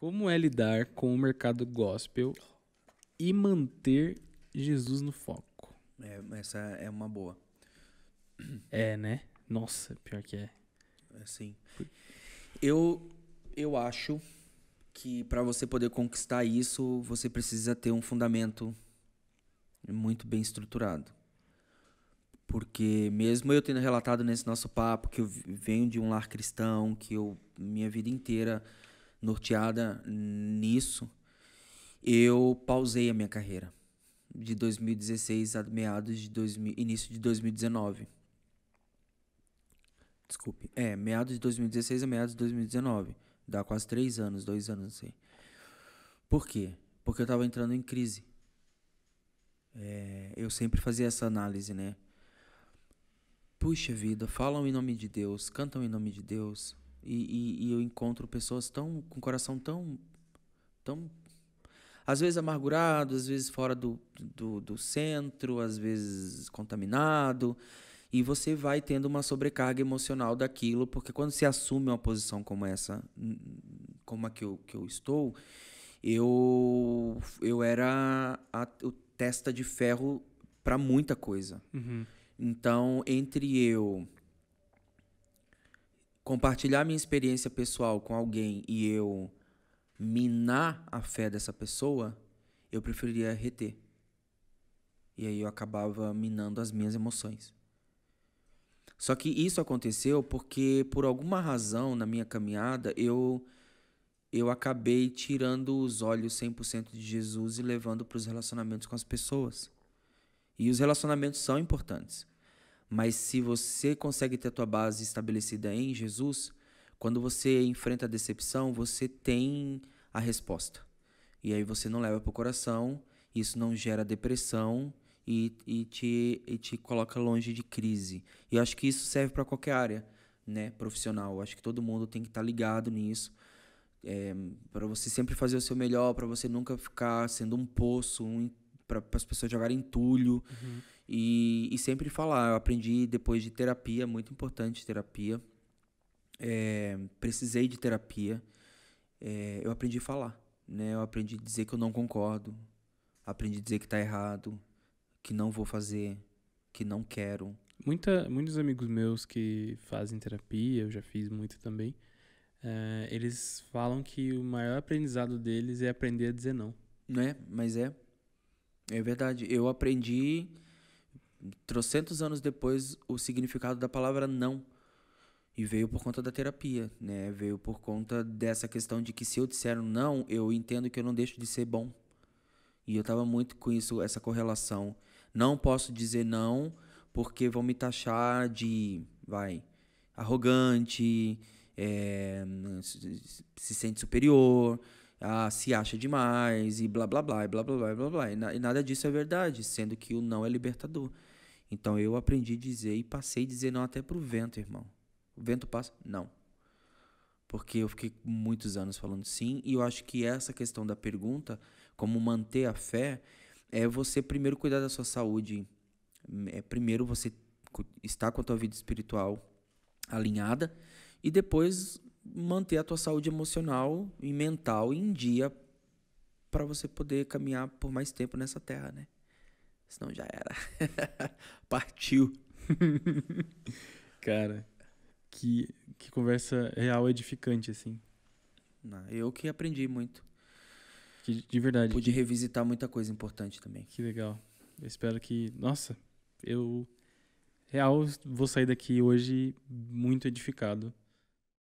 Como é lidar com o mercado gospel e manter Jesus no foco? É, essa é uma boa. É, né? Nossa, pior que é. É sim. Eu, eu acho que para você poder conquistar isso, você precisa ter um fundamento muito bem estruturado. Porque mesmo eu tendo relatado nesse nosso papo que eu venho de um lar cristão, que eu minha vida inteira norteada nisso, eu pausei a minha carreira de 2016 a meados de 2000, início de 2019. Desculpe. É, meados de 2016 a meados de 2019. Dá quase três anos, dois anos, não sei. Por quê? Porque eu estava entrando em crise. É, eu sempre fazia essa análise, né? Puxa vida, falam em nome de Deus, cantam em nome de Deus, e, e, e eu encontro pessoas tão com o coração tão, tão às vezes amargurado, às vezes fora do, do, do, centro, às vezes contaminado. E você vai tendo uma sobrecarga emocional daquilo, porque quando se assume uma posição como essa, como a que eu, que eu estou, eu, eu era a, o testa de ferro para muita coisa. Uhum. Então, entre eu compartilhar minha experiência pessoal com alguém e eu minar a fé dessa pessoa, eu preferia reter. E aí eu acabava minando as minhas emoções. Só que isso aconteceu porque por alguma razão na minha caminhada eu eu acabei tirando os olhos 100% de Jesus e levando para os relacionamentos com as pessoas. E os relacionamentos são importantes. Mas se você consegue ter a tua base estabelecida em Jesus, quando você enfrenta a decepção, você tem a resposta. E aí você não leva para o coração, isso não gera depressão e, e, te, e te coloca longe de crise. E eu acho que isso serve para qualquer área né, profissional. Eu acho que todo mundo tem que estar tá ligado nisso. É, para você sempre fazer o seu melhor, para você nunca ficar sendo um poço, um, para as pessoas jogarem entulho. Uhum. E, e sempre falar. Eu aprendi depois de terapia, muito importante terapia. É, precisei de terapia. É, eu aprendi a falar, né? Eu aprendi a dizer que eu não concordo. Aprendi a dizer que está errado, que não vou fazer, que não quero. Muita, muitos amigos meus que fazem terapia, eu já fiz muito também, é, eles falam que o maior aprendizado deles é aprender a dizer não. Né? Mas é. É verdade. Eu aprendi trocentos anos depois, o significado da palavra não. E veio por conta da terapia, né? Veio por conta dessa questão de que se eu disser não, eu entendo que eu não deixo de ser bom. E eu tava muito com isso, essa correlação. Não posso dizer não, porque vão me taxar de, vai, arrogante, é, se sente superior, ah, se acha demais, e blá blá blá, e blá blá blá blá blá. E nada disso é verdade, sendo que o não é libertador. Então eu aprendi a dizer e passei a dizer não até pro vento, irmão. O vento passa? Não. Porque eu fiquei muitos anos falando sim, e eu acho que essa questão da pergunta, como manter a fé, é você primeiro cuidar da sua saúde, é primeiro você estar com a tua vida espiritual alinhada e depois manter a tua saúde emocional e mental em dia para você poder caminhar por mais tempo nessa terra, né? Senão já era. Partiu. Cara, que, que conversa real edificante, assim. Não, eu que aprendi muito. Que, de verdade. Pude que... revisitar muita coisa importante também. Que legal. Eu espero que. Nossa, eu. Real, vou sair daqui hoje muito edificado.